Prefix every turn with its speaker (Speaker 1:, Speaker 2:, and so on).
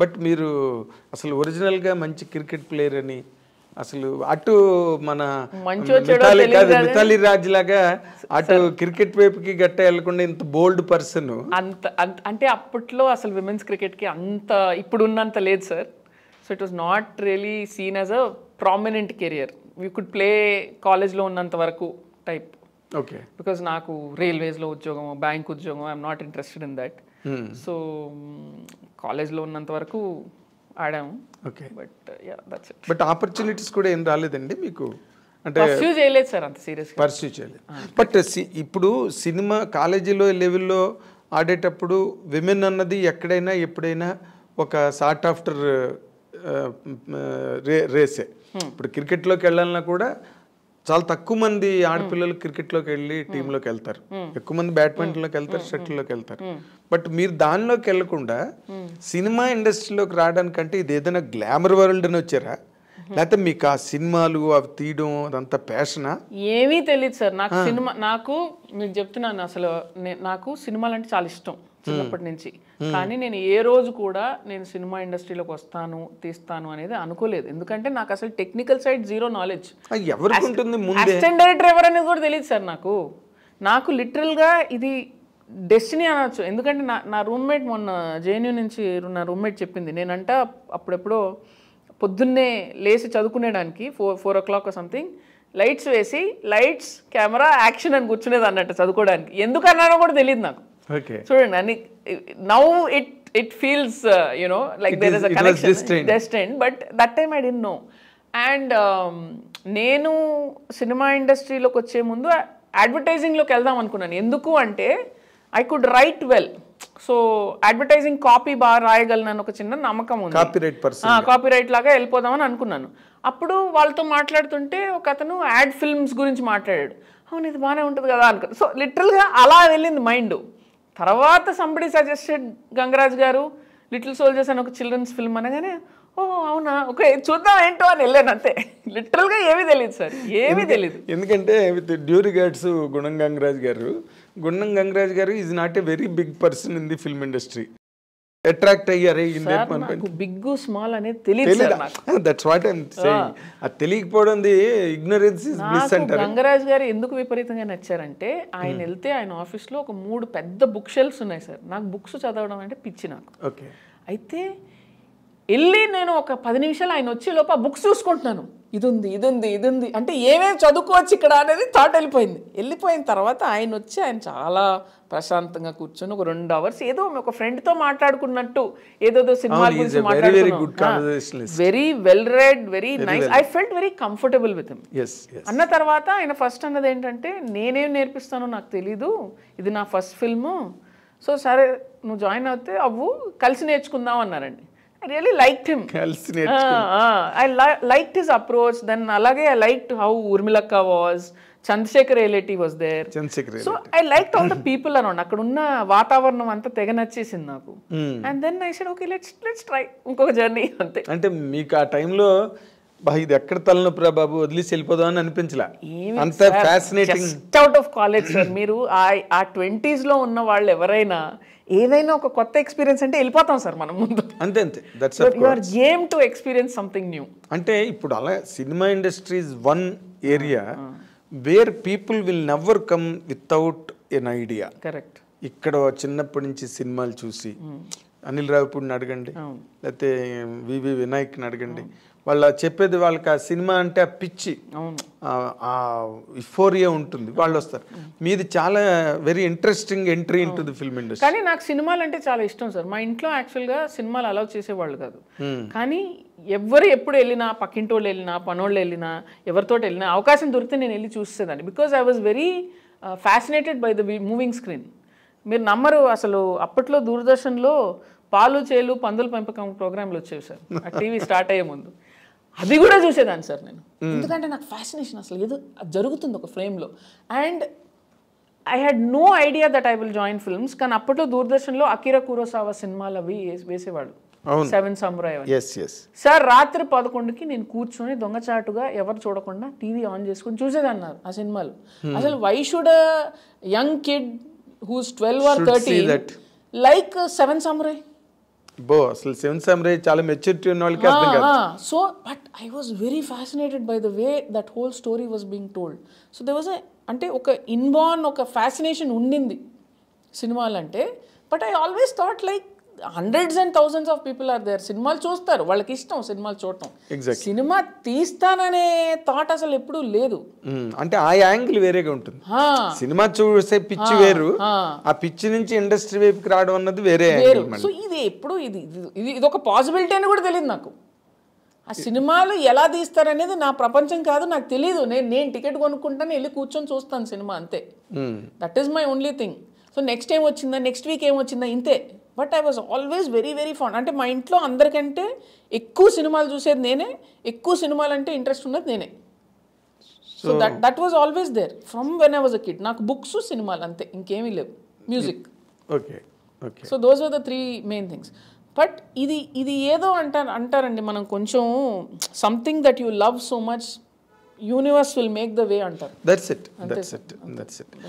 Speaker 1: But మీరు అసలు ఒరిజినల్గా మంచి క్రికెట్ ప్లేయర్ అని అసలు అటు మన మిథాలి రాజ్ లాగా అటు క్రికెట్ వైపుకి గట్ట వెళ్లకుండా ఇంత బోల్డ్ పర్సన్
Speaker 2: అంత అంటే అప్పట్లో అసలు విమెన్స్ క్రికెట్కి అంత ఇప్పుడు ఉన్నంత లేదు sir so it was not really seen as a prominent career you could play కాలేజ్లో ఉన్నంత వరకు టైప్ ఓకే బికాజ్ నాకు రైల్వేస్లో ఉద్యోగం బ్యాంక్ ఉద్యోగం I'm not interested in that so hmm. కాలేజ్లో mm, ఉన్నంత వరకు ఆడాము okay but yeah
Speaker 1: but opportunities కూడా ఏం రాలేదండి మీకు అంటే సార్ అంత సీరియస్ పర్స్యూ చేయలేదు బట్ ah. uh, ఇప్పుడు సినిమా కాలేజీలో లెవెల్లో ఆడేటప్పుడు విమెన్ అన్నది ఎక్కడైనా ఎప్పుడైనా ఒక సార్ట్ uh, uh, ఆఫ్టర్ రేసే hmm. ఇప్పుడు క్రికెట్లోకి వెళ్ళాలన్నా కూడా చాలా తక్కువ మంది ఆడపిల్లలు క్రికెట్లోకి వెళ్ళి టీంలోకి వెళ్తారు ఎక్కువ మంది లోకి వెళ్తారు షటిల్లోకి వెళ్తారు బట్ మీరు దానిలోకి వెళ్లకుండా సినిమా ఇండస్ట్రీలోకి రావడానికంటే ఇది ఏదైనా గ్లామర్ వరల్డ్ అని వచ్చారా లేకపోతే మీకు ఆ సినిమాలు అవి తీయడం అదంతా ప్యాషనా
Speaker 2: ఏమీ తెలియదు సార్ నాకు సినిమా నాకు మీరు చెప్తున్నాను అసలు నాకు సినిమాలు అంటే చాలా ఇష్టం చిన్నప్పటి నుంచి కానీ నేను ఏ రోజు కూడా నేను సినిమా ఇండస్ట్రీలోకి వస్తాను తీస్తాను అనేది అనుకోలేదు ఎందుకంటే నాకు అసలు technical side zero knowledge
Speaker 1: director
Speaker 2: driver అనేది కూడా తెలియదు సార్ నాకు నాకు లిటరల్గా ఇది డెస్టినీ అనొచ్చు ఎందుకంటే నా నా రూమ్మేట్ మొన్న జేఎన్యూ నుంచి నా రూమ్మేట్ చెప్పింది నేనంట అప్పుడెప్పుడో పొద్దున్నే లేచి చదువుకునేడానికి four four o'clock something lights వేసి లైట్స్ కెమెరా యాక్షన్ అని కూర్చునేది అన్నట్టు చదువుకోవడానికి ఎందుకు అన్నానో కూడా తెలియదు నాకు చూడండి now it it feels you know like there is connection destine but that time I didn't know and నేను సినిమా ఇండస్ట్రీలోకి వచ్చే ముందు అడ్వర్టైజింగ్లోకి వెళ్దాం అనుకున్నాను ఎందుకు అంటే I could write well so advertising copy బాగా రాయగలను ఒక చిన్న నమ్మకం ఉంది కాపీ రైట్ లాగా వెళ్ళిపోదామని అనుకున్నాను అప్పుడు వాళ్ళతో మాట్లాడుతుంటే ఒక అతను యాడ్ ఫిల్మ్స్ గురించి మాట్లాడాడు అవును ఇది బాగానే ఉంటుంది కదా అనుకున్నాను సో లిటరల్గా అలా వెళ్ళింది మైండ్ తర్వాత సంబడి సజెస్టెడ్ గంగరాజ్ గారు లిటిల్ సోల్జర్స్ అని ఒక చిల్డ్రన్స్ ఫిల్మ్ అనగానే ఓ అవునా ఓకే చూద్దాం ఏంటో అని వెళ్ళాను అంతే లిటరల్గా ఏమీ తెలియదు సార్ ఏమీ తెలియదు
Speaker 1: ఎందుకంటే విత్ డ్యూ గేట్స్ గుణం గంగరాజ్ గారు గుణం గంగరాజ్ గారు is not a very big person in the film industry attract అయ్యారే
Speaker 2: బిగ్ స్మాల్ అనేది తెలియదు
Speaker 1: that's what I'm saying ignorance is bliss అంటారు రంగరాజ్
Speaker 2: గారు ఎందుకు విపరీతంగా నచ్చారంటే ఆయన hmm. వెళ్తే ఆయన ఆఫీస్ లో ఒక మూడు పెద్ద బుక్ షెల్ఫ్స్ ఉన్నాయి సార్ నాకు బుక్స్ చదవడం అంటే పిచ్చి నాకు ఓకే అయితే వెళ్ళి నేను ఒక పది నిమిషాలు ఆయన వచ్చే లోపు ఆ బుక్స్ చూసుకుంటున్నాను ఇది ఉంది ఇది ఉంది ఇది ఉంది అంటే ఏమేమి చదువుకోవచ్చు ఇక్కడ అనేది థాట్ వెళ్ళిపోయింది వెళ్ళిపోయిన తర్వాత ఆయన వచ్చి ఆయన చాలా ప్రశాంతంగా కూర్చొని ఒక రెండు అవర్స్ ఏదో ఒక ఫ్రెండ్తో మాట్లాడుకున్నట్టు ఏదోదో సినిమా గురించి మాట్లాడుకున్నాం very well read very nice I felt very comfortable with him అన్న తర్వాత ఆయన ఫస్ట్ అన్నది ఏంటంటే నేనేం నేర్పిస్తానో నాకు తెలీదు ఇది నా ఫస్ట్ ఫిల్ము సో సరే నువ్వు జాయిన్ అవుతే అవ్వు కలిసి నేర్చుకుందాం అన్నారండి I really like him I like his approach then అలాగే ఐ లైక్ హౌ ఉర్మిలక్క was Chandrashekar reality was there Chandrashekar so I like all the people around అక్కడ ఉన్న వాతావరణం అంతా తెగ నచ్చేసింది నాకు and then I said okay let's let's try
Speaker 1: ఇంకొక జర్నీ అంతే అంటే మీకు ఆ టైంలో ఇది ఎక్కడ తలను ప్రభాబు వదిలి వెళ్ళిపోదాం అని అనిపించలా
Speaker 2: అంత fascinating out of college sir మీరు ఆ ట్వంటీస్ లో ఉన్న వాళ్ళు ఎవరైనా ఏదైనా ఒక కొత్త ఎక్స్పీరియన్స్ అంటే వెళ్ళిపోతాం సార్ మనం ముందు
Speaker 1: అంతే అంతే that's are
Speaker 2: aim to experience something new
Speaker 1: అంటే ఇప్పుడు అలా cinema industry one area where people will never come without an idea correct ఇక్కడ చిన్నప్పటి నుంచి సినిమాలు చూసి hmm. అనిల్ రావిపూడిని అడగండి లేకపోతే వివి వినాయక్ని అడగండి వాళ్ళ చెప్పేది వాళ్ళకి ఆ సినిమా అంటే ఆ పిచ్చి ఆ ఇఫోరియా ఉంటుంది వాళ్ళు వస్తారు మీది చాలా very interesting entry into the film industry కానీ
Speaker 2: నాకు సినిమాలు అంటే చాలా ఇష్టం సార్ మా ఇంట్లో యాక్చువల్గా సినిమాలు అలౌ చేసేవాళ్ళు కాదు కానీ ఎవరు ఎప్పుడు వెళ్ళినా పక్కింటి వాళ్ళు వెళ్ళినా పనోళ్ళు వెళ్ళినా ఎవరితో వెళ్ళినా అవకాశం దొరికితే నేను వెళ్ళి చూసేదాన్ని because I was very fascinated by the moving screen మీరు నమ్మరు అసలు అప్పట్లో దూరదర్శన్లో పాలు చేలు పందుల పెంపకం ప్రోగ్రాంలు వచ్చేవి సార్ ఆ టీవీ స్టార్ట్ అయ్యే ముందు అది కూడా చూసేదాన్ని సార్ నేను hmm. ఎందుకంటే నాకు ఫ్యాసినేషన్ అసలు ఏదో జరుగుతుంది ఒక ఫ్రేమ్లో and I had no idea that I will join films కానీ అప్పట్లో దూరదర్శన్లో అకిరా కురోసావా సినిమాలు అవి వేసేవాడు సెవెన్ సమురాయ్ సార్ రాత్రి పదకొండుకి నేను కూర్చొని దొంగచాటుగా ఎవరు చూడకుండా టీవీ ఆన్ చేసుకుని చూసేదన్నారు ఆ సినిమాలు hmm. అసలు why should young kid whose twelve or thirty like seven samurai
Speaker 1: బో అసలు సెవెన్ సమ్రై చాలా మెచ్యూరిటీ ఉన్న వాళ్ళకి
Speaker 2: so but I was very fascinated by the way that whole story being told so they was అంటే ఒక inborn ఒక fascination ఉండింది సినిమాలంటే but I always thought like hundreds and thousands of people are there సినిమాలు చూస్తారు వాళ్ళకి ఇష్టం సినిమాలు చూడటం సినిమా తీస్తాననే థాట్ అసలు ఎప్పుడూ లేదు
Speaker 1: అంటే ఆ యాంగిల్ వేరేగా ఉంటుంది సినిమా చూసే పిచ్చి వేరు ఆ పిచ్చి నుంచి ఇండస్ట్రీ వైపుకి రావడం అన్నది వేరే సో
Speaker 2: ఇది ఎప్పుడు ఇది ఇది ఇది ఒక పాసిబిలిటీ అని కూడా తెలియదు నాకు ఆ సినిమాలు ఎలా తీస్తారనేది నా ప్రపంచం కాదు నాకు తెలియదు నేను నేను టికెట్ కొనుక్కుంటాను వెళ్ళి కూర్చొని చూస్తాను సినిమా అంతే that is my only thing so next ఏం వచ్చిందా నెక్స్ట్ వీక్ ఏం వచ్చిందా ఇంతే but I was always very very fond అంటే మా ఇంట్లో అందరికంటే ఎక్కువ సినిమాలు చూసేది నేనే ఎక్కువ సినిమాలు అంటే ఇంట్రెస్ట్ ఉన్నది నేనే so that that was always there from when I was a kid నాకు బుక్స్ సినిమాలు అంతే ఇంకేమీ లేవు music okay okay so those are the three main things but ఇది ఇది ఏదో అంటారు అంటారండి మనం కొంచెం something that you love so much universe will make the way అంటారు
Speaker 1: that's it that's it that's it